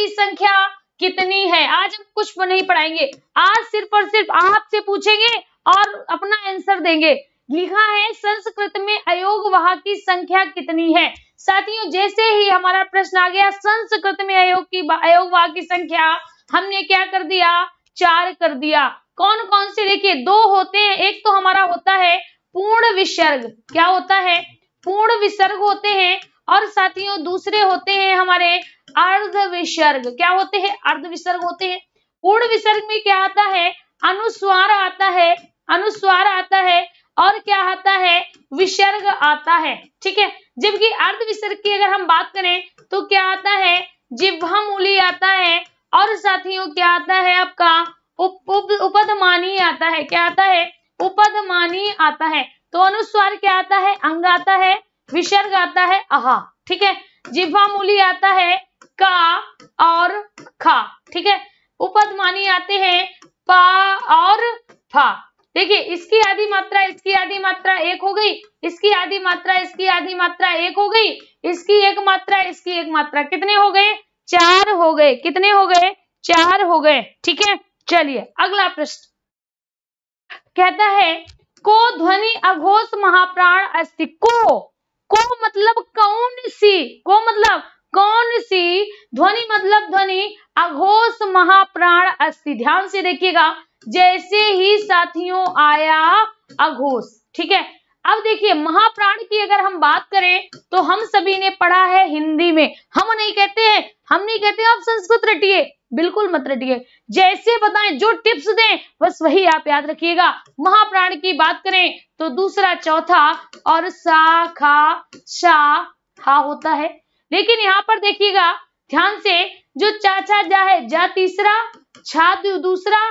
की संख्या कितनी है आज हम कुछ नहीं पढ़ाएंगे आज सिर्फ और सिर्फ आपसे पूछेंगे और अपना आंसर देंगे लिखा है संस्कृत में अयोग वहा की संख्या कितनी है साथियों जैसे ही हमारा प्रश्न आ गया संस्कृत में अयोग की अयोग वहा की संख्या हमने क्या कर दिया चार कर दिया कौन कौन से देखिए दो होते हैं एक तो हमारा होता है पूर्ण विसर्ग क्या होता है पूर्ण विसर्ग होते हैं और साथियों दूसरे होते हैं हमारे अर्ध विसर्ग क्या होते हैं अर्ध विसर्ग होते हैं पूर्ण विसर्ग में क्या आता है अनुस्वार आता है अनुस्वार आता है और क्या आता है विसर्ग आता है ठीक है जबकि अर्ध विसर्ग की अगर हम बात करें तो क्या आता है मूली आता है और साथियों क्या आता है आपका उप, उप, उपधमानी आता है क्या आता है उपधमानी आता है तो अनुस्वार क्या आता है अंग आता है विसर्ग आता है अहा ठीक है जिह्वा मूली आता है का और खा ठीक है उपदमानी आते हैं पा और फा देखिए इसकी आधी मात्रा इसकी आधी मात्रा एक हो गई इसकी आधी मात्रा इसकी आधी मात्रा एक हो गई इसकी एक मात्रा इसकी एक मात्रा कितने हो गए चार हो गए कितने हो गए चार हो गए ठीक है चलिए अगला प्रश्न कहता है को ध्वनि अघोष महाप्राण अस्थि को को मतलब कौन सी को मतलब कौन सी ध्वनि मतलब ध्वनि अघोष महाप्राण अस्थि ध्यान से देखिएगा जैसे ही साथियों आया अघोष ठीक है अब देखिए महाप्राण की अगर हम बात करें तो हम सभी ने पढ़ा है हिंदी में हम नहीं कहते हैं हम नहीं कहते आप संस्कृत रटिए बिल्कुल मत रटिए जैसे बताएं जो टिप्स दें बस वही आप याद रखिएगा महाप्राण की बात करें तो दूसरा चौथा और सा खा शा हा होता है लेकिन यहाँ पर देखिएगा ध्यान से जो चाचा जा है जा तीसरा छा दूसरा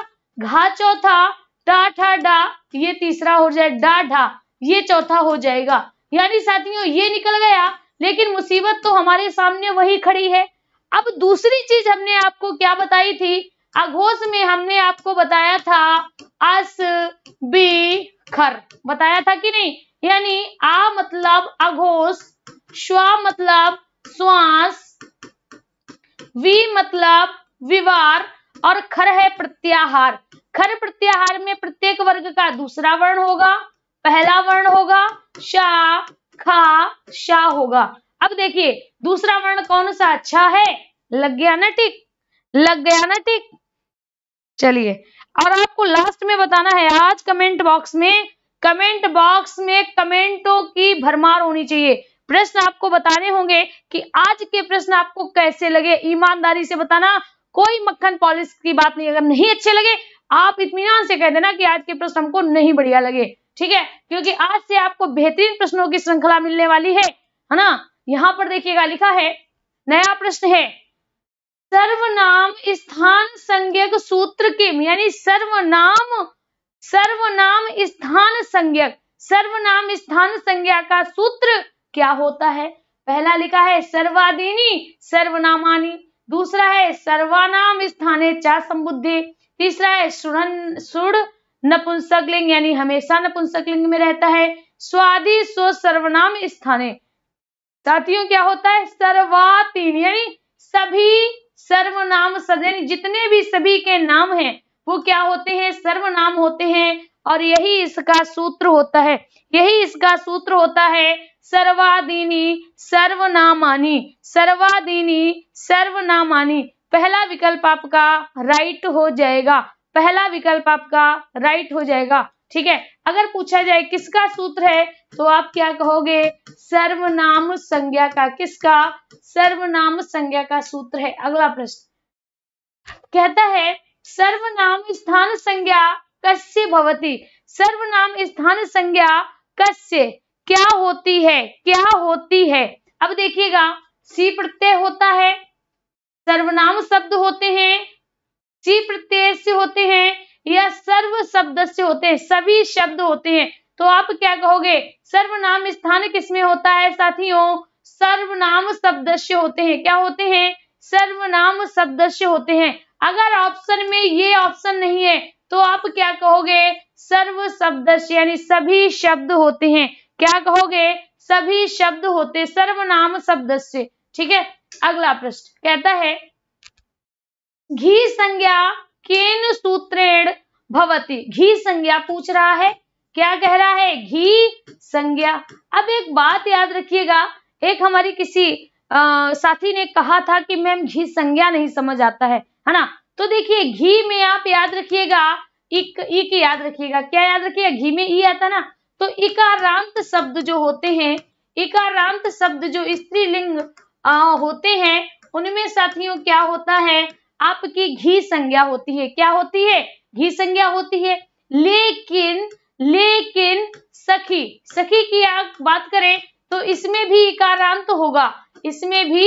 घा चौथा टा ठा डा ये तीसरा हो जाए डा ढा ये चौथा हो जाएगा यानी साथियों ये निकल गया लेकिन मुसीबत तो हमारे सामने वही खड़ी है अब दूसरी चीज हमने आपको क्या बताई थी अघोष में हमने आपको बताया था अस बी खर बताया था कि नहीं यानी आ मतलब अघोष श्वा मतलब श्वास वी मतलब विवार और खर है प्रत्याहार खर प्रत्याहार में प्रत्येक वर्ग का दूसरा वर्ण होगा पहला वर्ण होगा शा खा शा होगा अब देखिए दूसरा वर्ण कौन सा अच्छा है लग गया ना टिक लग गया ना टिक चलिए और आपको लास्ट में बताना है आज कमेंट बॉक्स में कमेंट बॉक्स में कमेंटों की भरमार होनी चाहिए प्रश्न आपको बताने होंगे कि आज के प्रश्न आपको कैसे लगे ईमानदारी से बताना कोई मक्खन पॉलिस की बात नहीं अगर नहीं अच्छे लगे आप इतमान से कह देना कि आज के प्रश्न हमको नहीं बढ़िया लगे ठीक है क्योंकि आज से आपको बेहतरीन प्रश्नों की श्रृंखला मिलने वाली है है ना यहाँ पर देखिएगा लिखा है नया प्रश्न है सर्वनाम स्थान संज्ञक सूत्र के यानी सर्वनाम सर्वनाम स्थान संज्ञक सर्वनाम स्थान संज्ञा का सूत्र क्या होता है पहला लिखा है सर्वाधीनी सर्वनामानी दूसरा है सर्वानाम स्थाने चा संबुद्धि तीसरा है सुरन सुड़ नपुंसकलिंग यानी हमेशा नपुंसकलिंग में रहता है स्वादि स्व सर्वनाम स्थाने साथियों क्या होता है सर्वातीन यानी सभी सर्वनाम सजन जितने भी सभी के नाम हैं वो क्या होते हैं सर्वनाम होते हैं और यही इसका सूत्र होता है यही इसका सूत्र होता है सर्वादीनी सर्वनामानी सर्वादीनी सर्वनामानी पहला विकल्प आपका राइट हो जाएगा पहला विकल्प आपका राइट हो जाएगा ठीक है अगर पूछा जाए किसका सूत्र है तो आप क्या कहोगे सर्वनाम संज्ञा का किसका सर्वनाम संज्ञा का सूत्र है अगला प्रश्न कहता है सर्वनाम स्थान संज्ञा कस्य भवती सर्वनाम स्थान संज्ञा कस्य क्या होती है क्या होती है अब देखिएगा सी प्रत्यय होता है सर्वनाम शब्द होते हैं सी प्रत्यय से होते हैं या सर्व शब्द से होते हैं सभी शब्द होते हैं तो आप क्या कहोगे सर्वनाम स्थान किसमें होता है साथियों सर्वनाम से होते हैं क्या होते हैं सर्वनाम से होते हैं अगर ऑप्शन में ये ऑप्शन नहीं है तो आप क्या कहोगे सर्व शब्द यानी सभी शब्द होते हैं क्या कहोगे सभी शब्द होते सर्वनाम शब्दस्य ठीक है अगला प्रश्न कहता है घी संज्ञा केन सूत्रेण भवती घी संज्ञा पूछ रहा है क्या कह रहा है घी संज्ञा अब एक बात याद रखिएगा एक हमारी किसी आ, साथी ने कहा था कि मैम घी संज्ञा नहीं समझ आता है है ना तो देखिए घी में आप याद रखिएगा इक इक याद रखिएगा क्या याद रखिएगा घी में ई आता ना तो इकारांत शब्द जो होते हैं इकारांत शब्द जो स्त्रीलिंग होते हैं उनमें साथियों क्या होता है आपकी घी संज्ञा होती है क्या होती है घी संज्ञा होती है लेकिन लेकिन सखी सखी की आप बात करें तो इसमें भी इकारांत होगा इसमें भी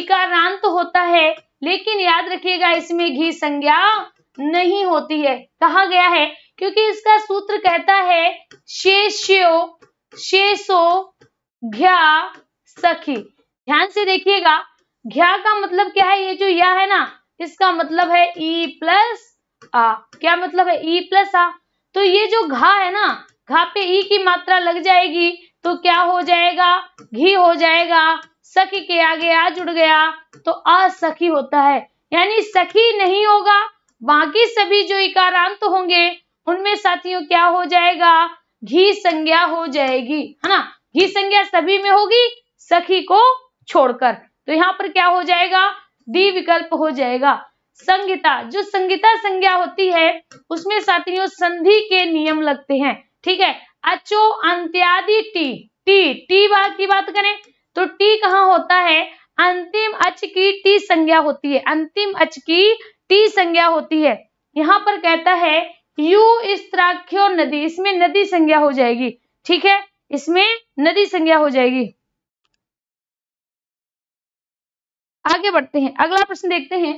इकारांत होता है लेकिन याद रखिएगा इसमें घी संज्ञा नहीं होती है कहा गया है क्योंकि इसका सूत्र कहता है शेष्यो शेषो घ्या सखी ध्यान से देखिएगा घ्या का मतलब क्या है ये जो या है ना इसका मतलब है ई प्लस आ क्या मतलब है ई प्लस आ तो ये जो घा है ना घा पे ई e की मात्रा लग जाएगी तो क्या हो जाएगा घी हो जाएगा सखी के आगे आ जुड़ गया तो असखी होता है यानी सखी नहीं होगा बाकी सभी जो इकारांत होंगे उनमें साथियों क्या हो जाएगा घी संज्ञा हो जाएगी है ना घी संज्ञा सभी में होगी सखी को छोड़कर तो यहाँ पर क्या हो जाएगा डी विकल्प हो जाएगा संहिता जो संहिता संज्ञा होती है उसमें साथियों संधि के नियम लगते हैं ठीक है अचो अंत्यादि टी टी टी बात की बात करें तो टी कहा होता है अंतिम अच की टी संज्ञा होती है अंतिम अच की टी संज्ञा होती है यहाँ पर कहता है यू स्त्राख्यो नदी इसमें नदी संज्ञा हो जाएगी ठीक है इसमें नदी संज्ञा हो जाएगी आगे बढ़ते हैं अगला प्रश्न देखते हैं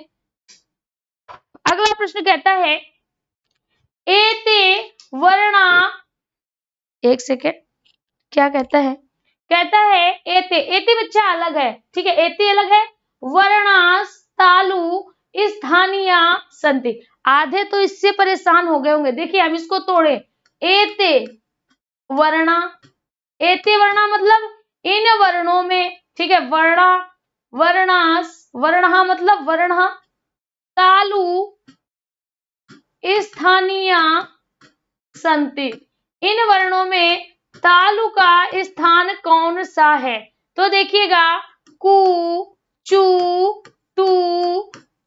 अगला प्रश्न कहता है एते वर्णा एक सेकेंड क्या कहता है कहता है एते एते बच्चा अलग है ठीक है एते अलग है वर्णा तालु स्थानीय संति आधे तो इससे परेशान हो गए होंगे देखिए हम इसको तोड़े एते वर्णा एते वर्णा मतलब इन वर्णों में ठीक है वर्णा वर्णास वर्ण मतलब वर्ण तालु स्थानीय संति इन वर्णों में तालु का स्थान कौन सा है तो देखिएगा कु चू टू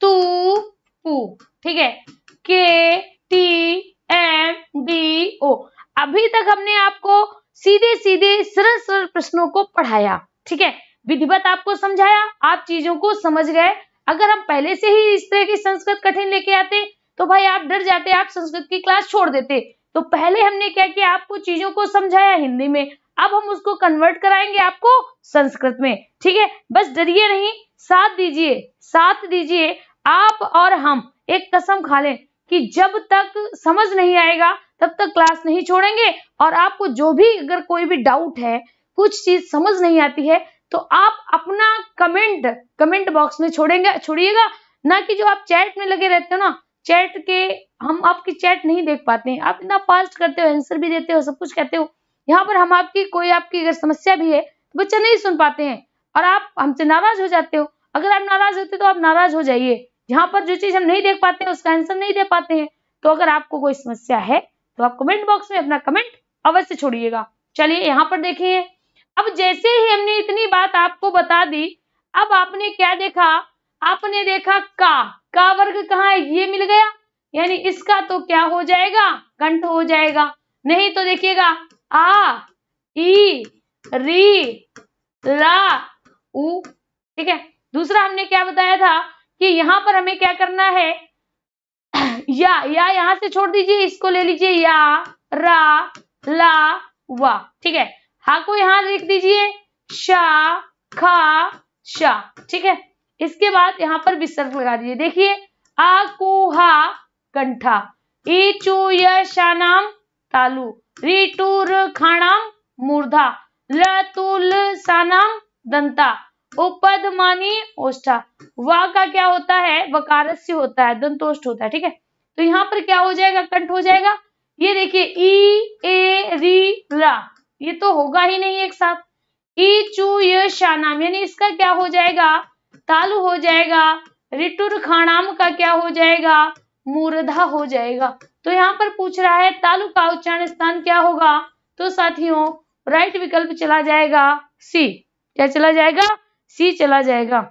तू पू ठीक है के टी एम डी ओ अभी तक हमने आपको सीधे सीधे सरल सरल प्रश्नों को पढ़ाया ठीक है विधिवत आपको समझाया आप चीजों को समझ गए अगर हम पहले से ही इस तरह की संस्कृत कठिन लेके आते तो भाई आप डर जाते आप संस्कृत की क्लास छोड़ देते तो पहले हमने क्या किया आपको चीजों को समझाया हिंदी में अब हम उसको कन्वर्ट कराएंगे आपको संस्कृत में ठीक है बस डरिए नहीं साथ दीजिए साथ दीजिए आप और हम एक कसम खा लें कि जब तक समझ नहीं आएगा तब तक क्लास नहीं छोड़ेंगे और आपको जो भी अगर कोई भी डाउट है कुछ चीज समझ नहीं आती है तो आप अपना कमेंट कमेंट बॉक्स में छोड़ेंगे छोड़िएगा ना कि जो आप चैट में लगे रहते हो ना चैट के हम आपकी चैट नहीं देख पाते हैं आप इतना फास्ट करते हो आंसर भी देते हो सब कुछ कहते हो यहाँ पर हम आपकी कोई आपकी अगर समस्या भी है तो बच्चा नहीं सुन पाते हैं और आप हमसे नाराज हो जाते हो अगर आप नाराज होते तो आप नाराज हो जाइए यहाँ पर जो चीज हम नहीं देख पाते हैं उसका आंसर नहीं दे पाते हैं तो अगर आपको कोई समस्या है तो आप कमेंट बॉक्स में अपना कमेंट अवश्य छोड़िएगा चलिए यहाँ पर देखिए अब जैसे ही हमने इतनी बात आपको बता दी अब आपने क्या देखा आपने देखा का का वर्ग कहा है ये मिल गया यानी इसका तो क्या हो जाएगा कंठ हो जाएगा नहीं तो देखिएगा आ ई री ला उ ठीक है दूसरा हमने क्या बताया था कि यहां पर हमें क्या करना है या या यहां से छोड़ दीजिए इसको ले लीजिए या रा ला वा ठीक है हा को यहां लिख दीजिए शा खा शा ठीक है इसके बाद यहाँ पर विसर्ग लगा दीजिए देखिए आ को हा कंठा ई चू याम तालु री टू खाणाम मूर्धा तुल सानाम दंता उपद मानी ओष्ठा वा का क्या होता है वकारस्य होता है दंतोष्ठ होता है ठीक है तो यहाँ पर क्या हो जाएगा कंठ हो जाएगा ये देखिए ई ए री रा ये तो होगा ही नहीं एक साथ ई चू य शानाम यानी इसका क्या हो जाएगा तालु हो जाएगा रिटुर खाणाम का क्या हो जाएगा मूर्धा हो जाएगा तो यहाँ पर पूछ रहा है तालु का उच्चारण स्थान क्या होगा तो साथियों राइट विकल्प चला जाएगा सी क्या चला जाएगा सी चला जाएगा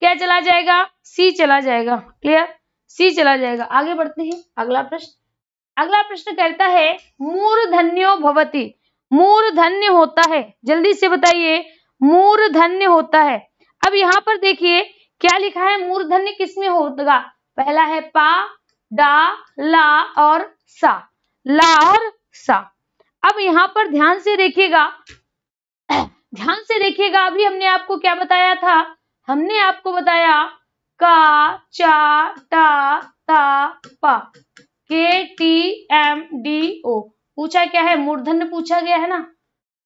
क्या चला जाएगा सी चला जाएगा क्लियर सी चला जाएगा आगे बढ़ते हैं अगला प्रश्न अगला प्रश्न कहता है मूर्धन्यो भवती मूर्धन्य होता है जल्दी से बताइए मूर्धन्य होता है अब यहाँ पर देखिए क्या लिखा है मूर्धन्य किसमें होगा पहला है पा डा ला और सा ला और सा अब यहाँ पर ध्यान से देखिएगा ध्यान से देखिएगा अभी हमने आपको क्या बताया था हमने आपको बताया का चा टा ता पा के टी एम डी ओ पूछा क्या है मूर्धन पूछा गया है ना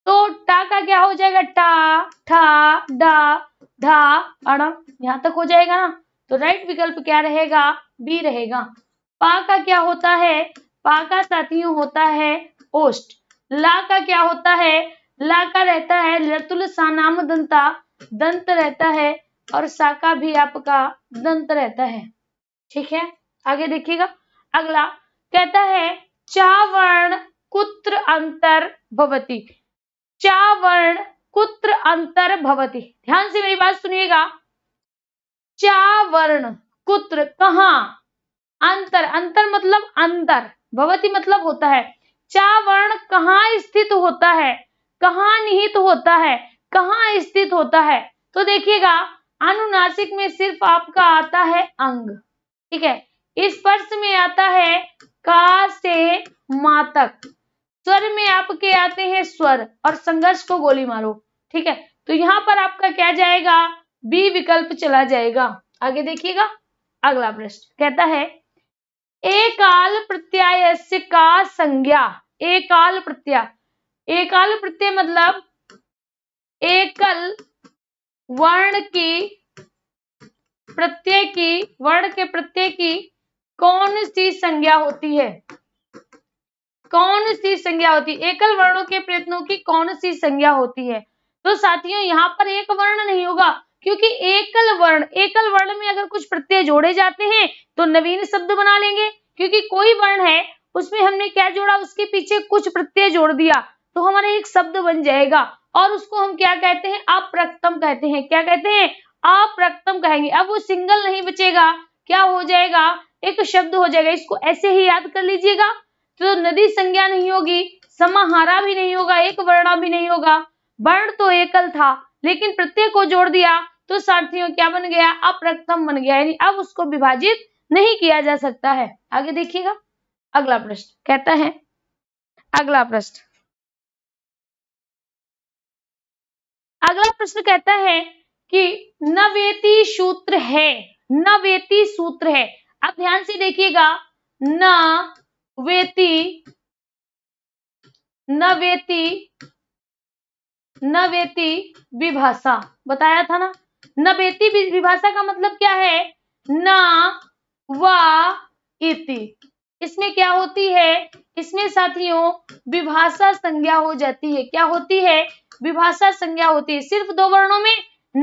तो टा का क्या हो जाएगा टा ठा डा धा अड़ा यहां तक हो जाएगा ना तो राइट विकल्प क्या रहेगा बी रहेगा पा का क्या होता है पा का साथियों होता है ओस्ट ला का क्या होता है ला का रहता है लतुल सानाम दंता दंत रहता है और साका भी आपका दंत रहता है ठीक है आगे देखिएगा अगला कहता है चावर्ण कुत्र अंतर भवती चावर्ण कुत्र अंतर भवती ध्यान से मेरी बात सुनिएगा चावर्ण कुत्र कहा अंतर अंतर मतलब अंतर भवती मतलब होता है चावर्ण कहाँ स्थित होता है कहाँ निहित होता है कहाँ स्थित होता है तो देखिएगा अनुनासिक में सिर्फ आपका आता है अंग ठीक है इस स्पर्श में आता है का से मातक स्वर में आपके आते हैं स्वर और संघर्ष को गोली मारो ठीक है तो यहाँ पर आपका क्या जाएगा बी विकल्प चला जाएगा आगे देखिएगा अगला प्रश्न कहता है एकाल से का संज्ञा एकाल प्रत्यय एकाल प्रत्यय मतलब एकल वर्ण की प्रत्यय की वर्ण के प्रत्यय की कौन सी संज्ञा होती है कौन सी संज्ञा होती है एकल वर्णों के प्रयत्नों की कौन सी संज्ञा होती है तो साथियों यहाँ पर एक वर्ण नहीं होगा क्योंकि एकल वर्ण एकल वर्ण में अगर कुछ प्रत्यय जोड़े जाते हैं तो नवीन शब्द बना लेंगे क्योंकि कोई वर्ण है उसमें हमने क्या जोड़ा उसके पीछे कुछ प्रत्यय जोड़ दिया तो हमारा एक शब्द बन जाएगा और उसको हम क्या कहते हैं अप्रक्तम कहते हैं क्या कहते हैं अप्रक्तम कहेंगे अब वो सिंगल नहीं बचेगा क्या हो जाएगा एक शब्द हो जाएगा इसको ऐसे ही याद कर लीजिएगा तो नदी संज्ञा नहीं होगी समाहारा भी नहीं होगा एक वर्णा भी नहीं होगा वर्ण तो एकल था लेकिन प्रत्येक को जोड़ दिया तो सार्थियों क्या बन गया अप्रक्तम बन गया यानी अब उसको विभाजित नहीं किया जा सकता है आगे देखिएगा अगला प्रश्न कहता है अगला प्रश्न अगला प्रश्न कहता है कि नवेती सूत्र है नवेती सूत्र है आप ध्यान से देखिएगा न वेती न वेती न वेती विभाषा बताया था ना न वेती विभाषा का मतलब क्या है न इति इसमें क्या होती है इसमें साथियों विभाषा संज्ञा हो जाती है क्या होती है विभाषा संज्ञा होती है सिर्फ दो वर्णों में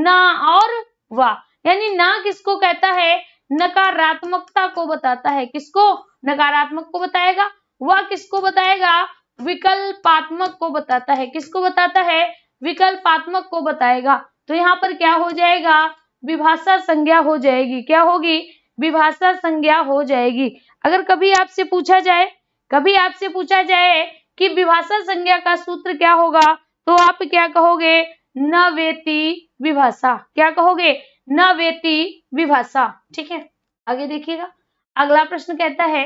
ना और वा यानी ना किसको कहता है नकारात्मकता को बताता है किसको नकारात्मक को बताएगा वह किसको बताएगा विकल्पात्मक को बताता है किसको बताता है विकल्पात्मक को बताएगा तो यहाँ पर क्या हो जाएगा विभाषा संज्ञा हो जाएगी क्या होगी विभाषा संज्ञा हो जाएगी अगर कभी आपसे पूछा जाए कभी आपसे पूछा जाए कि विभाषा संज्ञा का सूत्र क्या होगा तो आप क्या कहोगे न वेती विभाषा क्या कहोगे न वेती विभाषा ठीक है आगे देखिएगा अगला प्रश्न कहता है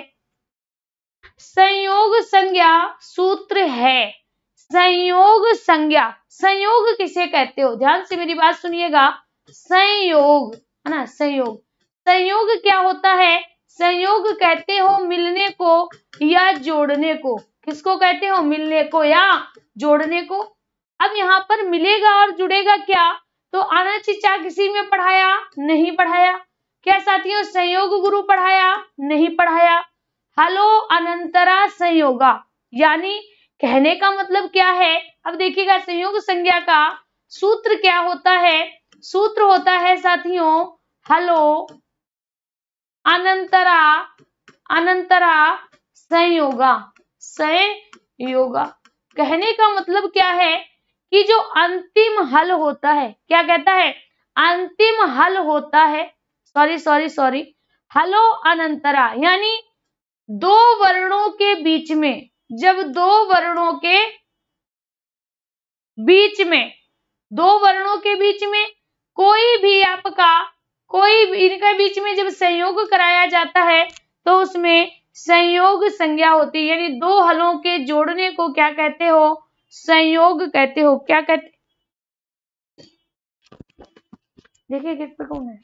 संयोग संज्ञा सूत्र है संयोग संज्ञा संयोग किसे कहते हो ध्यान से मेरी बात सुनिएगा संयोग है ना संयोग संयोग क्या होता है संयोग कहते हो मिलने को या जोड़ने को किसको कहते हो मिलने को या जोड़ने को अब यहाँ पर मिलेगा और जुड़ेगा क्या तो आना चिचा किसी में पढ़ाया नहीं पढ़ाया क्या साथियों संयोग गुरु पढ़ाया नहीं पढ़ाया हलो अनंतरा संयोगा यानी कहने का मतलब क्या है अब देखिएगा संयोग संज्ञा का सूत्र क्या होता है सूत्र होता है साथियों हलो अनंतरा अनंतरा संयोगा संयोगा कहने का मतलब क्या है कि जो अंतिम हल होता है क्या कहता है अंतिम हल होता है सॉरी सॉरी सॉरी हलो अनंतरा यानी दो वर्णों के बीच में जब दो वर्णों के बीच में दो वर्णों के बीच में कोई भी आपका कोई भी इनके बीच में जब संयोग कराया जाता है तो उसमें संयोग संज्ञा होती है यानी दो हलों के जोड़ने को क्या कहते हो संयोग कहते हो क्या कहते देखिए किस पे कौन है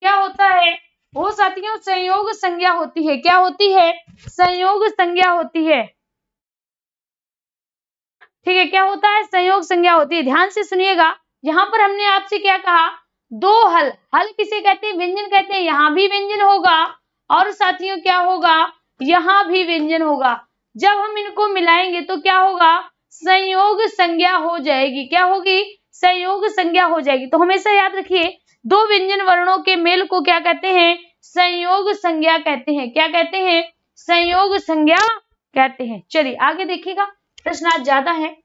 क्या होता है वो साथियों संयोग संज्ञा होती है क्या होती है संयोग संज्ञा होती है ठीक है क्या होता है संयोग संज्ञा होती है ध्यान से सुनिएगा यहाँ पर हमने आपसे क्या कहा दो हल हल किसे कहते हैं व्यंजन कहते हैं यहाँ भी व्यंजन होगा और साथियों क्या होगा यहाँ भी व्यंजन होगा जब हम इनको मिलाएंगे तो क्या होगा संयोग संज्ञा हो जाएगी क्या होगी संयोग संज्ञा हो जाएगी तो हमेशा याद रखिए दो व्यंजन वर्णों के मेल को क्या कहते हैं संयोग संज्ञा कहते हैं क्या कहते हैं संयोग संज्ञा कहते हैं चलिए आगे देखिएगा प्रश्न आज ज्यादा है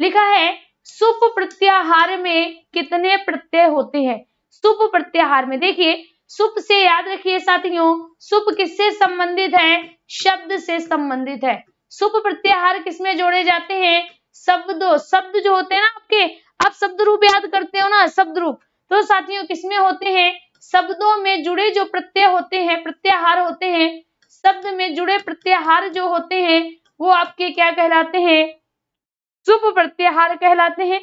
लिखा है सुप प्रत्याहार में कितने प्रत्यय होते हैं सुप प्रत्याहार में देखिए सुप से याद रखिए साथियों सुप किससे संबंधित है शब्द से संबंधित है सुप प्रत्याहार किसमें जोड़े जाते हैं शब्दों शब्द जो होते हैं ना आपके आप शब्द रूप याद करते हो ना शब्द रूप तो साथियों किसमें होते हैं शब्दों में जुड़े जो प्रत्यय होते हैं प्रत्याहार होते हैं शब्द में जुड़े प्रत्याहार जो होते हैं वो आपके क्या कहलाते हैं चुप प्रत्याहार कहलाते हैं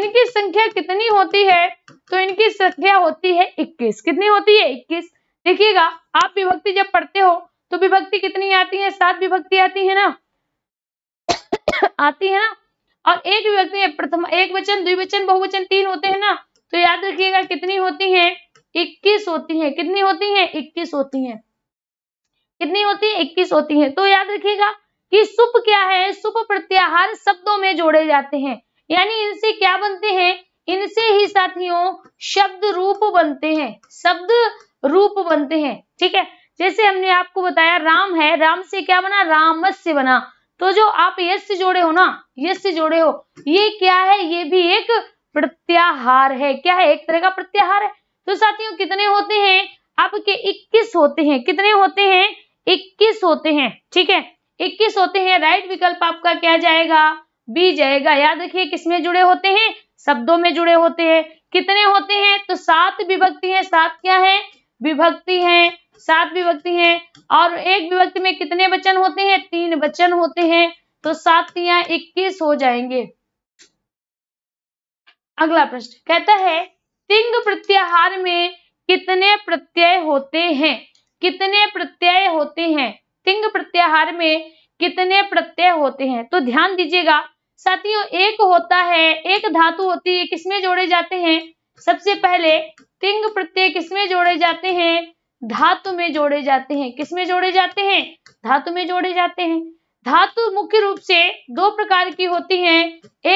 इनकी संख्या कितनी होती है तो इनकी संख्या होती है 21 कितनी होती है 21 देखिएगा आप विभक्ति जब पढ़ते हो तो विभक्ति कितनी आती है सात विभक्ति आती है ना आती है ना और एक विभक्ति में प्रथम एक वचन द्विवचन बहुवचन तीन होते हैं ना तो याद रखिएगा कितनी होती है इक्कीस होती है कितनी होती है इक्कीस होती है कितनी होती है इक्कीस होती है तो याद रखिएगा कि सुप क्या है सुप प्रत्याहार शब्दों में जोड़े जाते हैं यानी इनसे क्या बनते हैं इनसे ही साथियों शब्द रूप बनते हैं शब्द रूप बनते हैं ठीक है जैसे हमने आपको बताया राम है राम से क्या बना रामस्य से बना तो जो आप यश से जोड़े हो ना यश से जोड़े हो ये क्या है ये भी एक प्रत्याहार है क्या है एक तरह का प्रत्याहार है तो साथियों कितने होते हैं आपके 21 होते हैं कितने होते हैं 21 होते हैं ठीक है इक्कीस होते हैं राइट विकल्प आपका क्या जाएगा बी जाएगा याद रखिए किसमें जुड़े होते हैं शब्दों में जुड़े होते हैं कितने होते हैं तो सात विभक्ति है सात क्या है विभक्ति है सात विभक्ति है और एक विभक्ति में कितने वचन होते हैं तीन वचन होते हैं तो सात या इक्कीस हो जाएंगे अगला प्रश्न कहता है तिंग प्रत्याहार में कितने प्रत्यय होते हैं कितने प्रत्यय होते हैं तिंग प्रत्याहार में कितने प्रत्यय होते हैं तो ध्यान दीजिएगा साथियों एक होता है एक धातु होती है किसमें जोड़े जाते हैं सबसे पहले तिंग प्रत्यय किसमें जोड़े जाते हैं धातु में जोड़े जाते हैं किसमें जोड़े जाते हैं धातु में जोड़े जाते हैं धातु मुख्य रूप से दो प्रकार की होती हैं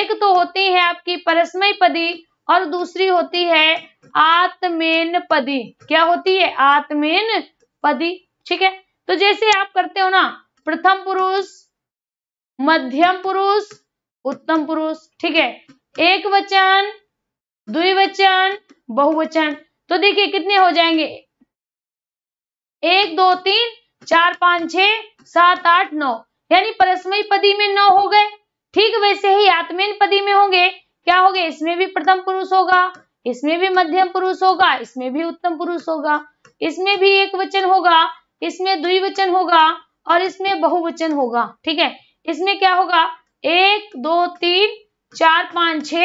एक तो होती है आपकी परस्मय पदी और दूसरी होती है आत्मेन पदी क्या होती है आत्मेन पदी ठीक है तो जैसे आप करते हो ना प्रथम पुरुष मध्यम पुरुष उत्तम पुरुष ठीक है एक वचन द्विवचन बहुवचन तो देखिए कितने हो जाएंगे एक दो तीन चार पांच छ सात आठ नौ यानी परस्मय पदी में नौ हो गए ठीक वैसे ही आत्मेन पदी में होंगे क्या होंगे इसमें भी प्रथम पुरुष होगा इसमें भी मध्यम पुरुष होगा इसमें भी उत्तम पुरुष होगा इसमें भी एक वचन होगा इसमें द्विवचन होगा और इसमें बहुवचन होगा ठीक है इसमें क्या होगा एक दो तीन चार पाँच छ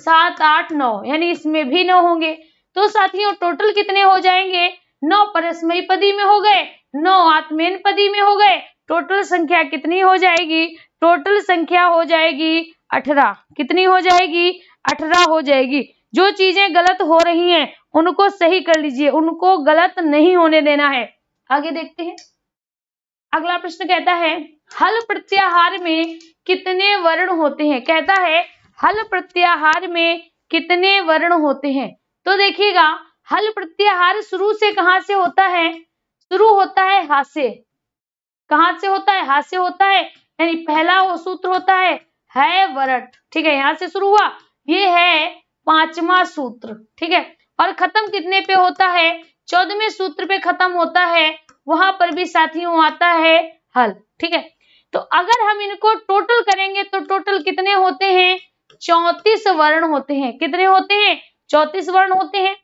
सात आठ नौ यानी इसमें भी नौ होंगे तो साथियों टोटल कितने हो जाएंगे नौ परस्मयी पदी में हो गए नौ आत्मेन पदी में हो गए टोटल संख्या कितनी हो जाएगी टोटल संख्या हो जाएगी अठारह कितनी हो जाएगी अठारह हो जाएगी जो चीजें गलत हो रही हैं उनको सही कर लीजिए उनको गलत नहीं होने देना है आगे देखते हैं अगला प्रश्न कहता है हल प्रत्याहार में कितने वर्ण होते हैं कहता है हल प्रत्याहार में कितने वर्ण होते हैं तो देखिएगा हल प्रत्याहार शुरू से कहां से होता है शुरू होता है हास्य कहा कहां से होता है हास्य होता है यानी पहला वो सूत्र होता है है वरट ठीक है यहां से शुरू हुआ ये है पांचवा सूत्र ठीक है और खत्म कितने पे होता है चौदहवें सूत्र पे खत्म होता है वहां पर भी साथियों आता है हल ठीक है तो अगर हम इनको टोटल करेंगे तो टोटल कितने होते हैं चौतीस वर्ण होते हैं कितने होते हैं चौतीस वर्ण होते हैं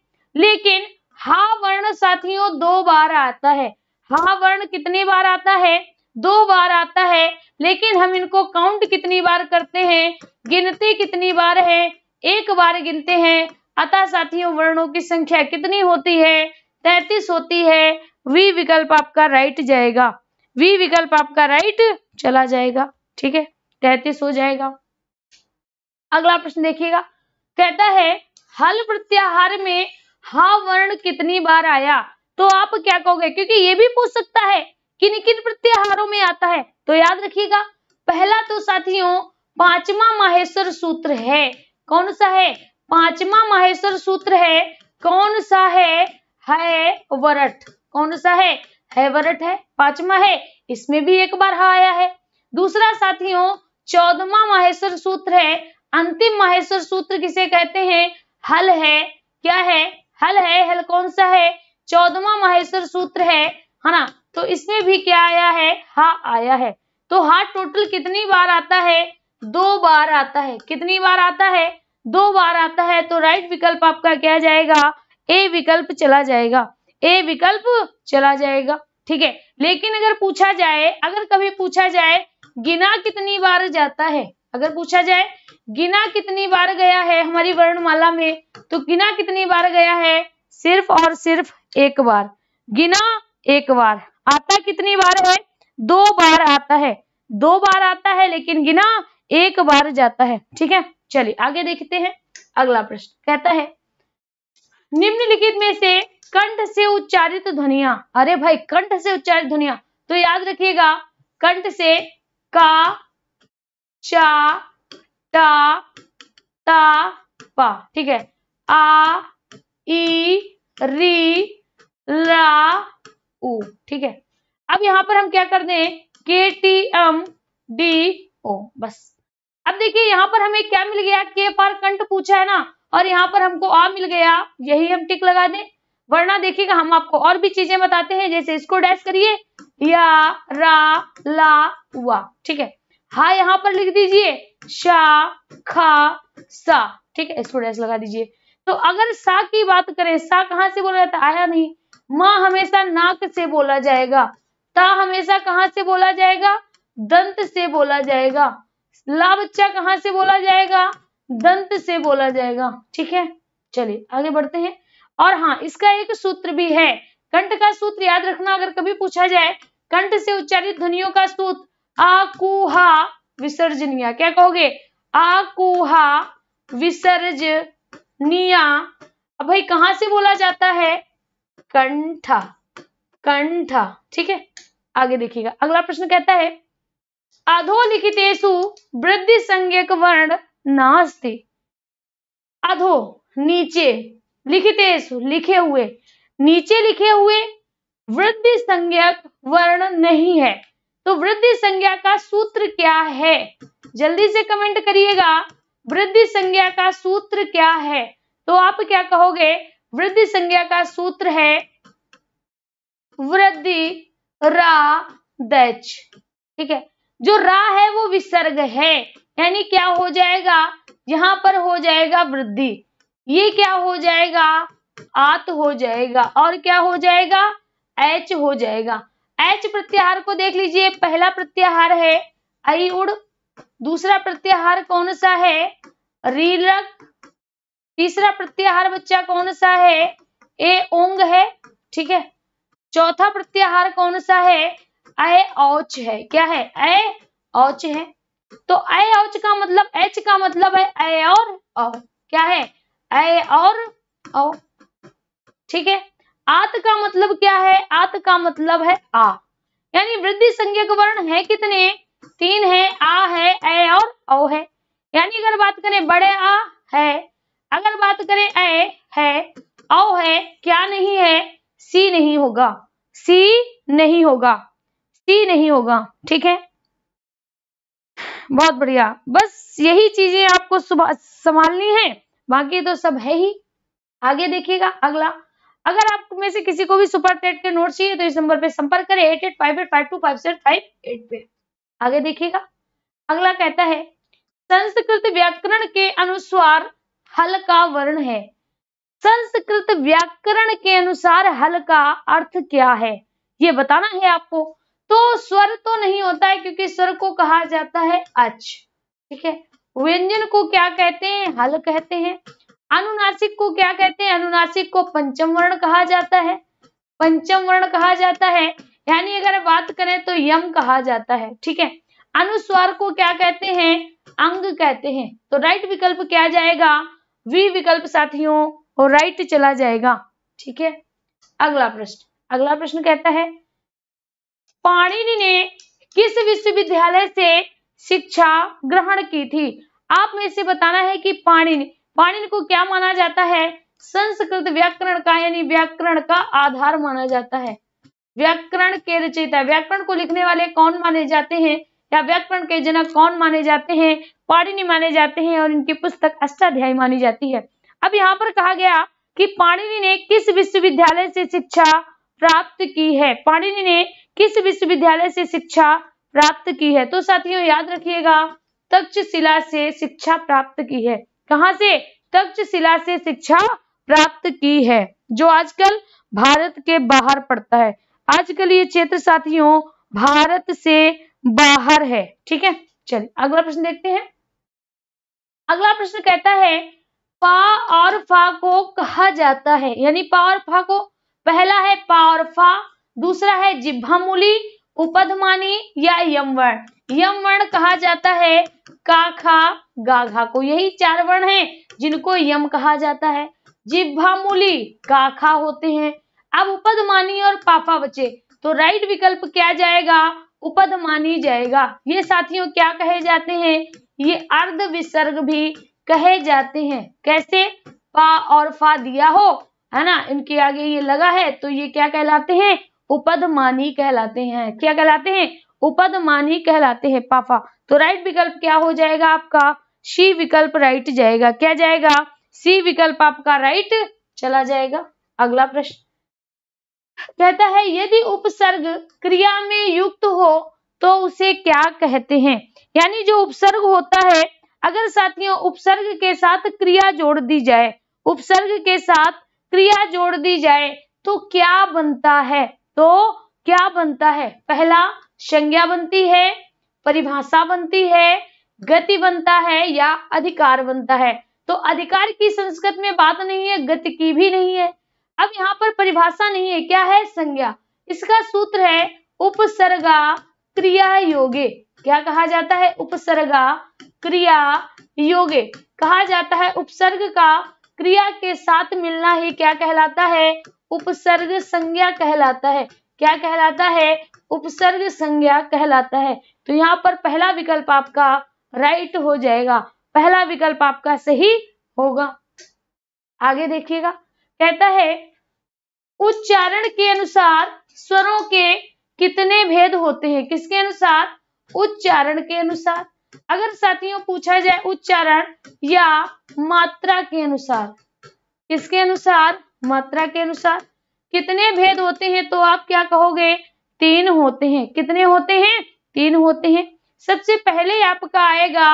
लेकिन हा वर्ण साथियों दो बार आता है हा वर्ण कितनी बार आता है दो बार आता है लेकिन हम इनको काउंट कितनी बार करते हैं गिनती कितनी बार है एक बार गिनते हैं अतः साथियों वर्णों की संख्या कितनी होती है तैतीस होती है वी विकल्प आपका राइट जाएगा वी विकल्प आपका राइट चला जाएगा ठीक है तैतीस हो जाएगा अगला प्रश्न देखिएगा कहता है हल प्रत्याहार में हा वर्ण कितनी बार आया तो आप क्या कहोगे क्योंकि ये भी पूछ सकता है किन किन प्रत्याहारों में आता है तो याद रखिएगा पहला तो साथियों पांचवा माहेश्वर सूत्र है कौन सा है पांचवा माहेश्वर सूत्र है कौन सा है है वरट कौन सा है है वरट है पांचवा है इसमें भी एक बार हा आया है दूसरा साथियों चौदवा माहेश्वर सूत्र है अंतिम माहेश्वर सूत्र किसे कहते हैं हल है क्या है हल है हल कौन सा है चौदवा माहेश्वर सूत्र है है ना तो इसमें भी क्या आया है हा आया है तो हा टोटल कितनी बार आता है दो बार आता है कितनी बार आता है दो बार आता है तो राइट विकल्प आपका क्या जाएगा ए विकल्प चला जाएगा ए विकल्प चला जाएगा ठीक है लेकिन अगर पूछा जाए अगर कभी पूछा जाए गिना कितनी बार जाता है अगर पूछा जाए गिना कितनी बार गया है हमारी वर्णमाला में तो गिना कितनी बार गया है सिर्फ और सिर्फ एक बार गिना एक बार आता कितनी बार है दो बार आता है दो बार आता है लेकिन गिना एक बार जाता है ठीक है चलिए आगे देखते हैं अगला प्रश्न कहता है निम्नलिखित में से कंठ से उच्चारित ध्वनिया अरे भाई कंठ से उच्चारित ध्वनिया तो याद रखिएगा कंठ से का चा टा ता पा ठीक है आ ई री ला उ ठीक है अब यहां पर हम क्या कर दें के टी एम डी ओ बस अब देखिए यहां पर हमें क्या मिल गया के पर कंठ पूछा है ना और यहाँ पर हमको आ मिल गया यही हम टिक लगा दें वरना देखिएगा हम आपको और भी चीजें बताते हैं जैसे इसको डैश करिए या रा ला वा ठीक है हा यहाँ पर लिख दीजिए शा खा सा ठीक है इसको डैश लगा दीजिए तो अगर सा की बात करें सा कहाँ से बोला जाता आया नहीं माँ हमेशा नाक से बोला जाएगा ता हमेशा कहाँ से बोला जाएगा दंत से बोला जाएगा ला बच्चा कहाँ से बोला जाएगा दंत से बोला जाएगा ठीक है चलिए आगे बढ़ते हैं और हाँ इसका एक सूत्र भी है कंठ का सूत्र याद रखना अगर कभी पूछा जाए कंठ से उच्चारित ध्वनियों का सूत्र आकुहा विसर्जनिया क्या कहोगे आकुहा विसर्जनिया अब भाई कहाँ से बोला जाता है कंठा कंठा ठीक है आगे देखिएगा अगला प्रश्न कहता है अधोलिखितेशु वृद्धि संज्ञक वर्ण नास्ति अधो नीचे लिखते लिखे हुए नीचे लिखे हुए वृद्धि संज्ञक वर्ण नहीं है तो वृद्धि संज्ञा का सूत्र क्या है जल्दी से कमेंट करिएगा वृद्धि संज्ञा का सूत्र क्या है तो आप क्या कहोगे वृद्धि संज्ञा का सूत्र है वृद्धि रा दच ठीक है जो रा है वो विसर्ग है यानी क्या हो जाएगा यहाँ पर हो जाएगा वृद्धि ये क्या हो जाएगा आत हो जाएगा और क्या हो जाएगा एच हो जाएगा एच प्रत्याहार को देख लीजिए पहला प्रत्याहार है आई उड़ दूसरा प्रत्याहार कौन सा है रीलक तीसरा प्रत्याहार बच्चा कौन सा है ए ओंग है ठीक है चौथा प्रत्याहार कौन सा है अच औच है क्या है ए औच है तो ए एच का मतलब एच का मतलब है ए और औ क्या है ए और औ ठीक है आत का मतलब क्या है आत का मतलब है आ यानी वृद्धि संज्ञक वर्ण है कितने तीन है आ है ए और औ है यानी अगर बात करें बड़े आ है अगर बात करें ए है औ है क्या नहीं है सी नहीं होगा सी नहीं होगा सी नहीं होगा ठीक है बहुत बढ़िया बस यही चीजें आपको संभालनी है बाकी तो सब है ही आगे देखिएगा अगला अगर आप में से किसी को भी सुपर टेट के नोट चाहिए तो इस नंबर पे संपर्क करें eight eight five eight five two five seven five eight पे आगे देखिएगा अगला कहता है संस्कृत व्याकरण के अनुसार हल का वर्ण है संस्कृत व्याकरण के अनुसार हल का अर्थ क्या है ये बताना है आपको तो स्वर तो नहीं होता है क्योंकि स्वर को कहा जाता है अच ठीक है व्यंजन को क्या कहते हैं हल कहते हैं अनुनासिक को क्या कहते हैं अनुनासिक को पंचम वर्ण कहा जाता है पंचम वर्ण कहा जाता है यानी अगर बात करें तो यम कहा जाता है ठीक है अनुस्वार को क्या कहते हैं अंग कहते हैं तो राइट विकल्प क्या जाएगा वी विकल्प साथियों और राइट चला जाएगा ठीक है अगला प्रश्न अगला प्रश्न कहता है पाणिनि ने किस विश्वविद्यालय से शिक्षा ग्रहण की थी आप में से बताना है कि पाणिनि पाणिनि को क्या माना जाता है संस्कृत व्याकरण का यानी व्याकरण का आधार माना जाता है व्याकरण के रचयिता व्याकरण को लिखने वाले कौन माने जाते हैं या व्याकरण के जनक कौन माने जाते हैं पाणिनि माने जाते हैं और इनकी पुस्तक अष्टाध्याय मानी जाती है अब यहाँ पर कहा गया कि पाणिनि ने किस विश्वविद्यालय से शिक्षा प्राप्त की है पाणिनि ने किस विश्वविद्यालय से शिक्षा प्राप्त की है तो साथियों याद रखिएगा तक्षशिला से शिक्षा प्राप्त की है कहा से तक्षशिला से शिक्षा प्राप्त की है जो आजकल भारत के बाहर पड़ता है आजकल ये क्षेत्र साथियों भारत से बाहर है ठीक है चलिए अगला प्रश्न देखते हैं अगला प्रश्न कहता है पा और फा को कहा जाता है यानी पा और फा को पहला है पा और फा दूसरा है जिब्भामूली उपधमानी या यमवर्ण यमवर्ण कहा जाता है काखा गाघा को यही चार वर्ण हैं जिनको यम कहा जाता है जिब्भामूली काखा होते हैं अब उपधमानी और पापा बचे तो राइट विकल्प क्या जाएगा उपद मानी जाएगा ये साथियों क्या कहे जाते हैं ये अर्ध विसर्ग भी कहे जाते हैं कैसे पा और फा दिया हो है ना इनके आगे ये लगा है तो ये क्या कहलाते हैं उपदमानी कहलाते हैं क्या कहलाते हैं उपदमानी कहलाते हैं पापा तो राइट विकल्प क्या हो जाएगा आपका सी विकल्प राइट जाएगा क्या जाएगा सी विकल्प आपका राइट चला जाएगा अगला प्रश्न कहता है यदि उपसर्ग क्रिया में युक्त हो तो उसे क्या कहते हैं यानी जो उपसर्ग होता है अगर साथियों उपसर्ग के साथ क्रिया जोड़ दी जाए उपसर्ग के साथ क्रिया जोड़ दी जाए तो क्या बनता है तो क्या बनता है पहला संज्ञा बनती है परिभाषा बनती है गति बनता है या अधिकार बनता है तो अधिकार की संस्कृत में बात नहीं है गति की भी नहीं है अब यहाँ पर परिभाषा नहीं है क्या है संज्ञा इसका सूत्र है उपसर्गा क्रिया योगे क्या कहा जाता है उपसर्गा क्रिया योगे कहा जाता है उपसर्ग का क्रिया के साथ मिलना ही क्या कहलाता है उपसर्ग संज्ञा कहलाता है क्या कहलाता है उपसर्ग संज्ञा कहलाता है तो यहाँ पर पहला विकल्प आपका राइट हो जाएगा पहला विकल्प आपका सही होगा आगे देखिएगा कहता है उच्चारण के अनुसार स्वरों के कितने भेद होते हैं किसके अनुसार उच्चारण के अनुसार अगर साथियों पूछा जाए उच्चारण या मात्रा के अनुसार किसके अनुसार मात्रा के अनुसार कितने भेद होते हैं तो आप क्या कहोगे तीन होते हैं कितने होते हैं तीन होते हैं सबसे पहले आपका आएगा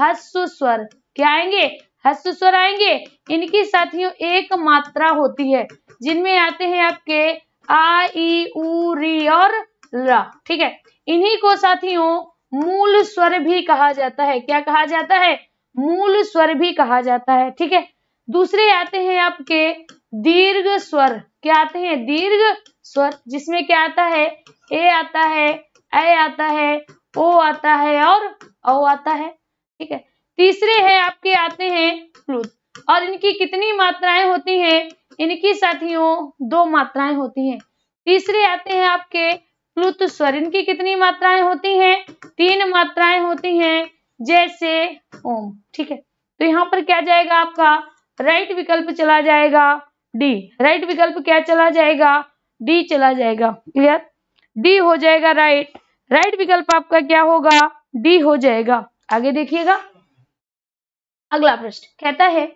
हस्व स्वर क्या आएंगे हस्व स्वर आएंगे इनकी साथियों एक मात्रा होती है जिनमें आते हैं आपके आ ई उ री और ला ठीक है इन्हीं को साथियों मूल स्वर भी कहा जाता है क्या कहा जाता है मूल स्वर भी कहा जाता है ठीक है दूसरे आते हैं आपके दीर्घ स्वर क्या आते हैं दीर्घ स्वर जिसमें क्या आता है ए आता है ए आता है ओ आता है और ओ आता है ठीक है तीसरे है आपके आते हैं प्लुत और इनकी कितनी मात्राएं होती हैं इनकी साथियों दो मात्राएं होती हैं तीसरे आते हैं आपके प्लुत स्वर इनकी कितनी मात्राएं होती हैं तीन मात्राएं होती हैं जैसे ओम ठीक है तो यहाँ पर क्या जाएगा आपका राइट विकल्प चला जाएगा डी राइट विकल्प क्या चला जाएगा डी चला जाएगा क्लियर डी हो जाएगा राइट राइट विकल्प आपका क्या होगा डी हो जाएगा आगे देखिएगा अगला प्रश्न कहता है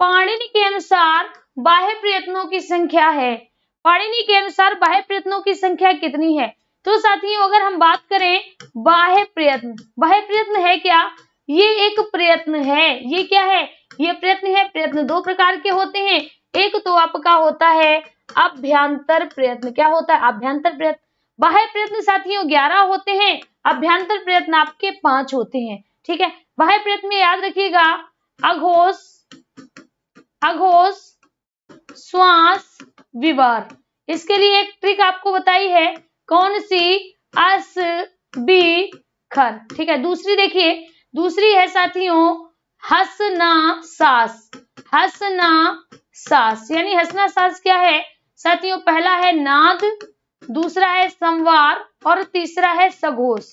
पाणिनि के अनुसार बाह्य प्रयत्नों की संख्या है पाणिनि के अनुसार बाह्य प्रयत्नों की संख्या कितनी है तो साथियों अगर हम बात करें बाह्य प्रयत्न बाह्य प्रयत्न है क्या ये एक प्रयत्न है ये क्या है ये प्रयत्न है प्रयत्न दो प्रकार के होते हैं एक तो आपका होता है अभ्यंतर प्रयत्न क्या होता है अभ्यंतर प्रयत्न बाह्य प्रयत्न साथियों ग्यारह होते हैं अभ्यंतर प्रयत्न आपके पांच होते हैं ठीक है बाह्य प्रयत्न में याद रखिएगा अघोष अघोष श्वास विवार इसके लिए एक ट्रिक आपको बताई है कौन सी अस बी खर ठीक है दूसरी देखिए दूसरी है साथियों हसना सास हसना सास यानी हसना सास क्या है साथियों पहला है नाद दूसरा है संवार और तीसरा है सघोष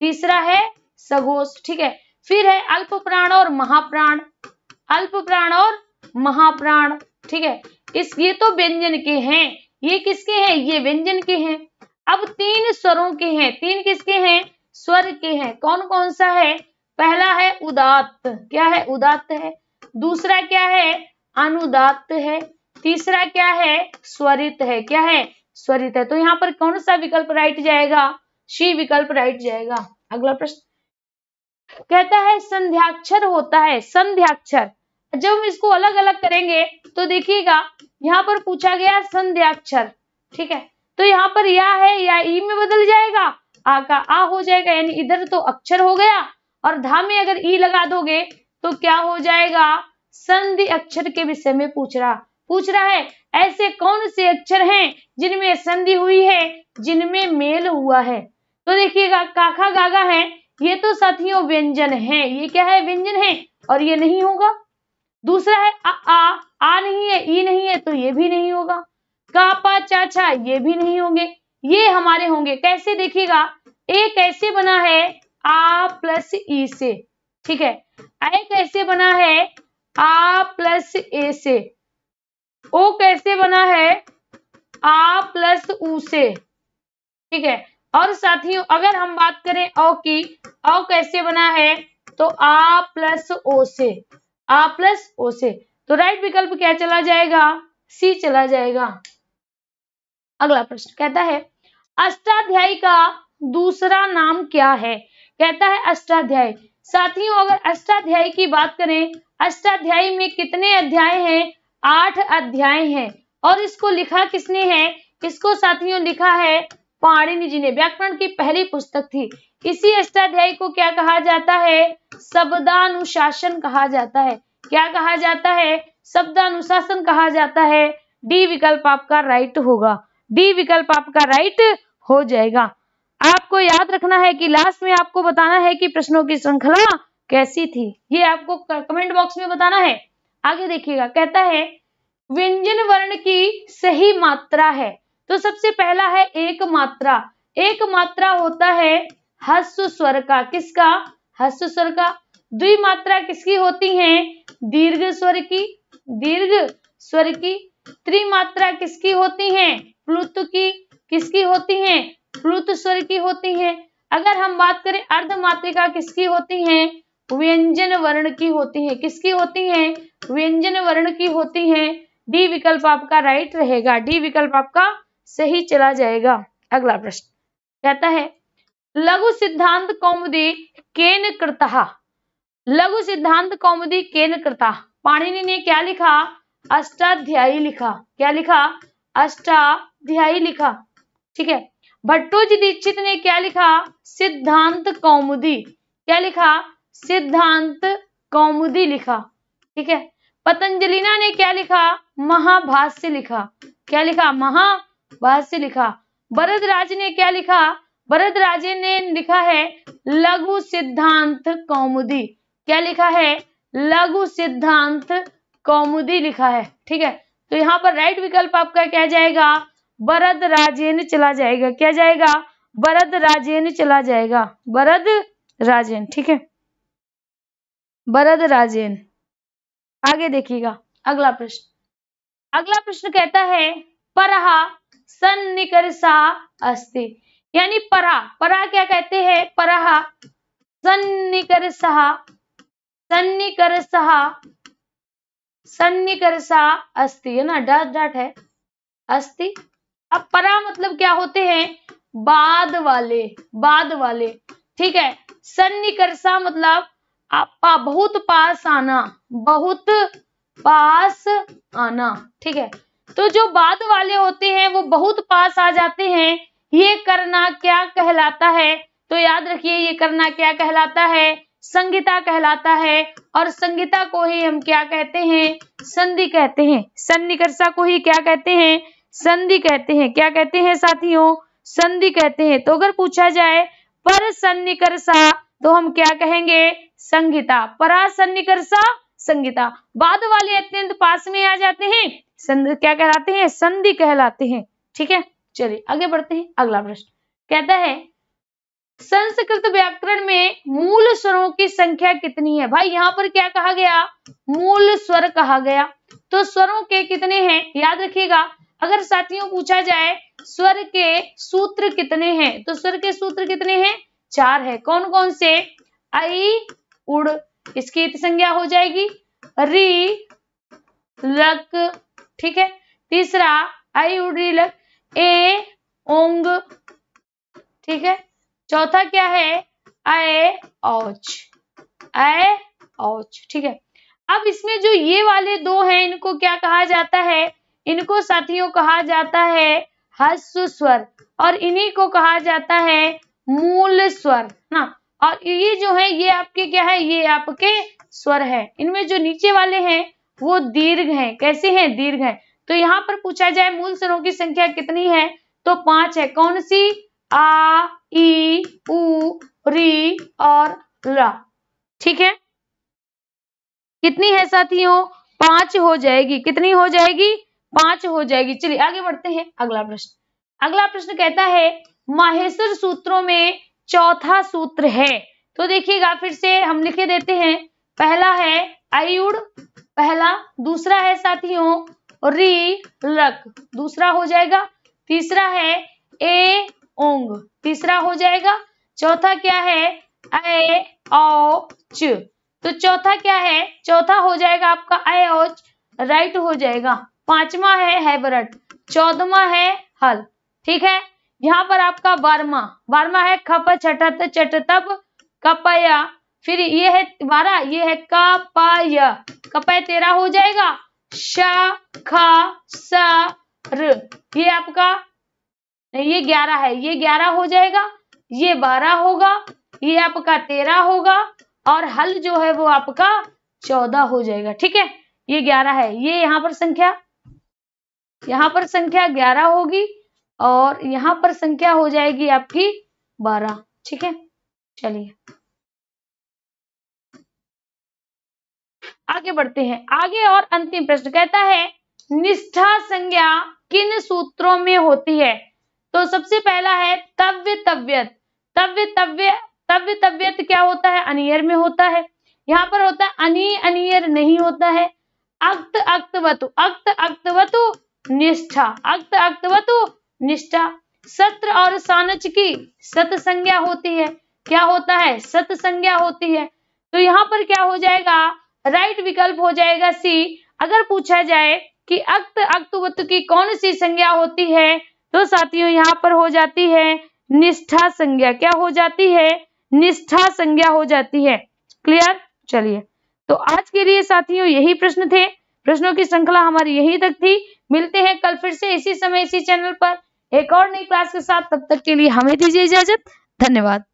तीसरा है सघोष ठीक है फिर है अल्प प्राण और महाप्राण अल्प प्राण और महाप्राण ठीक है इस ये तो व्यंजन के हैं ये किसके हैं ये व्यंजन के हैं अब तीन स्वरों के हैं तीन किसके हैं स्वर के हैं कौन कौन सा है पहला है उदात क्या है उदात है दूसरा क्या है अनुदात है तीसरा क्या है स्वरित है क्या है स्वरित है तो यहाँ पर कौन सा विकल्प राइट जाएगा शी विकल्प राइट जाएगा अगला प्रश्न कहता है संध्याक्षर होता है संध्याक्षर जब हम इसको अलग अलग करेंगे तो देखिएगा यहाँ पर पूछा गया संध्याक्षर ठीक है तो यहाँ पर या है या ई में बदल जाएगा आ का आ हो जाएगा यानी इधर तो अक्षर हो गया और धा में अगर ई लगा दोगे तो क्या हो जाएगा संधि अक्षर के विषय में पूछ रहा पूछ रहा है ऐसे कौन से अक्षर हैं जिनमें संधि हुई है जिनमें मेल हुआ है तो देखिएगा काखा गागा है ये तो साथियों व्यंजन है ये क्या है व्यंजन है और ये नहीं होगा दूसरा है आ आ, आ नहीं है ई नहीं है तो ये भी नहीं होगा कापा चाचा ये भी नहीं होंगे ये हमारे होंगे कैसे देखिएगा ए कैसे बना है आ प्लस ई से ठीक है ए कैसे बना है आ प्लस ए से ओ कैसे बना है आ प्लस ऊ से ठीक है और साथियों अगर हम बात करें औ की अ कैसे बना है तो आ प्लस ओ से आ प्लस ओ से तो राइट विकल्प क्या चला जाएगा सी चला जाएगा अगला प्रश्न कहता है अष्टाध्यायी का दूसरा नाम क्या है कहता है अष्टाध्यायी साथियों अगर अष्टाध्यायी की बात करें अष्टाध्यायी में कितने अध्याय हैं आठ अध्याय हैं और इसको लिखा किसने है इसको साथियों लिखा है पाणिनि जी ने व्याकरण की पहली पुस्तक थी इसी अष्टाध्यायी को क्या कहा जाता है शब्दानुशासन कहा जाता है क्या कहा जाता है शब्दानुशासन कहा जाता है डी विकल्प आपका राइट होगा डी विकल्प आपका राइट हो जाएगा आपको याद रखना है कि लास्ट में आपको बताना है कि प्रश्नों की श्रृंखला कैसी थी ये आपको कमेंट बॉक्स में बताना है आगे देखिएगा कहता है व्यंजन वर्ण की सही मात्रा है तो सबसे पहला है एक मात्रा एक मात्रा होता है हस्व स्वर का किसका हस्व स्वर का द्वि मात्रा किसकी होती है दीर्घ स्वर की दीर्घ स्वर की त्रिमात्रा किसकी होती है प्लुत की किसकी होती है प्लुत स्वर की होती है अगर हम बात करें अर्धमात्रिका किसकी होती है व्यंजन वर्ण की होती है किसकी होती है व्यंजन वर्ण की होती है डी विकल्प आपका राइट रहेगा डी विकल्प आपका सही चला जाएगा अगला प्रश्न कहता है लघु सिद्धांत कौमुदी केन कृतः लघु सिद्धांत कौमुदी केन कृता पाणिनि ने क्या लिखा अष्टाध्यायी लिखा क्या लिखा अष्टाध्यायी लिखा ठीक है भट्टोजी दीक्षित ने क्या लिखा सिद्धांत कौमुदी क्या लिखा सिद्धांत कौमुदी लिखा ठीक है पतंजलिना ने क्या लिखा महाभाष्य लिखा क्या लिखा महाभाष्य लिखा भरत राज ने क्या लिखा भरत ने लिखा है लघु सिद्धांत कौमुदी क्या लिखा है लघु सिद्धांत कौमुदी लिखा है ठीक है तो यहाँ पर राइट विकल्प आपका क्या जाएगा बरद राजेन चला जाएगा क्या जाएगा बरद राजेन चला जाएगा बरद राजेन ठीक है राजेन आगे देखिएगा अगला प्रश्न अगला प्रश्न कहता है परहा सा अस्ति यानी परा परा क्या कहते हैं परहा सन्निकर सन्निकर सा अस्ति है ना डाट डाट है अस्ति अब परा मतलब क्या होते हैं बाद वाले बाद वाले ठीक है सन्निकर्षा मतलब आपा बहुत पास आना बहुत पास आना ठीक है तो जो बाद वाले होते हैं वो बहुत पास आ जाते हैं ये करना क्या कहलाता है तो याद रखिए ये करना क्या कहलाता है संगीता कहलाता है और संगीता को ही हम क्या कहते हैं संधि कहते हैं सन्निकर्षा को ही क्या कहते हैं संधि कहते हैं क्या कहते हैं साथियों संधि कहते हैं तो अगर पूछा जाए पर सन्निकर्षा तो हम क्या कहेंगे परा परासन्निकर्षा संगीता बाद वाले अत्यंत तो पास में आ जाते हैं संधि क्या कहलाते हैं संधि कहलाते हैं ठीक है चलिए आगे बढ़ते हैं अगला प्रश्न कहता है संस्कृत व्याकरण में मूल स्वरों की संख्या कितनी है भाई यहाँ पर क्या कहा गया मूल स्वर कहा गया तो स्वरों के कितने हैं याद रखिएगा अगर साथियों पूछा जाए स्वर के सूत्र कितने हैं तो स्वर के सूत्र कितने हैं चार है कौन कौन से आई उड़ इसकी संज्ञा हो जाएगी री लक ठीक है तीसरा आई उड़ री लक ए ओंग ठीक है चौथा क्या है आए औच आए औच ठीक है अब इसमें जो ये वाले दो हैं इनको क्या कहा जाता है इनको साथियों कहा जाता है हस्व स्वर और इन्हीं को कहा जाता है मूल स्वर ना और ये जो है ये आपके क्या है ये आपके स्वर है इनमें जो नीचे वाले हैं वो दीर्घ हैं कैसे हैं दीर्घ हैं तो यहाँ पर पूछा जाए मूल स्वरों की संख्या कितनी है तो पांच है कौन सी आ ई उ री और ला ठीक है कितनी है साथियों पांच हो जाएगी कितनी हो जाएगी पांच हो जाएगी चलिए आगे बढ़ते हैं अगला प्रश्न अगला प्रश्न कहता है माहेश्वर सूत्रों में चौथा सूत्र है तो देखिएगा फिर से हम लिखे देते हैं पहला है आयुड़ पहला दूसरा है साथियों री लक दूसरा हो जाएगा तीसरा है ए ओंग तीसरा हो जाएगा चौथा क्या है ए ओ तो चौथा क्या है चौथा हो जाएगा आपका ए ओच राइट हो जाएगा पांचवा है हैबरट चौदवा है हल ठीक है यहाँ पर आपका वर्मा वर्मा है खप छठत चटतप कपया फिर ये है बारह ये है कपय कपय तेरा हो जाएगा श ख स र ये आपका ये ग्यारह है ये ग्यारह हो जाएगा ये बारह होगा ये आपका तेरह होगा और हल जो है वो आपका चौदह हो जाएगा ठीक है ये ग्यारह है ये यहाँ पर संख्या यहाँ पर संख्या ग्यारह होगी और यहाँ पर संख्या हो जाएगी आपकी बारह ठीक है चलिए आगे बढ़ते हैं आगे और अंतिम प्रश्न कहता है निष्ठा संज्ञा किन सूत्रों में होती है तो सबसे पहला है तव्य तव्यत तव्य तव्य तव्य तव्यत क्या होता है अनियर में होता है यहाँ पर होता है अनि अनियर नहीं होता है अक्त अक्तवतु अक्त अक्तवतु निष्ठा अक्त अक्तवतु निष्ठा सत्र और सानच की सत संज्ञा होती है क्या होता है सत संज्ञा होती है तो यहाँ पर क्या हो जाएगा राइट विकल्प हो जाएगा सी अगर पूछा जाए कि अक्त अक्तुवत की कौन सी संज्ञा होती है तो साथियों यहाँ पर हो जाती है निष्ठा संज्ञा क्या हो जाती है निष्ठा संज्ञा हो जाती है क्लियर चलिए तो आज के लिए साथियों यही प्रश्न थे प्रश्नों की श्रृंखला हमारी यही तक थी मिलते हैं कल फिर से इसी समय इसी चैनल पर एक और नई क्लास के साथ तब तक के लिए हमें दीजिए इजाजत धन्यवाद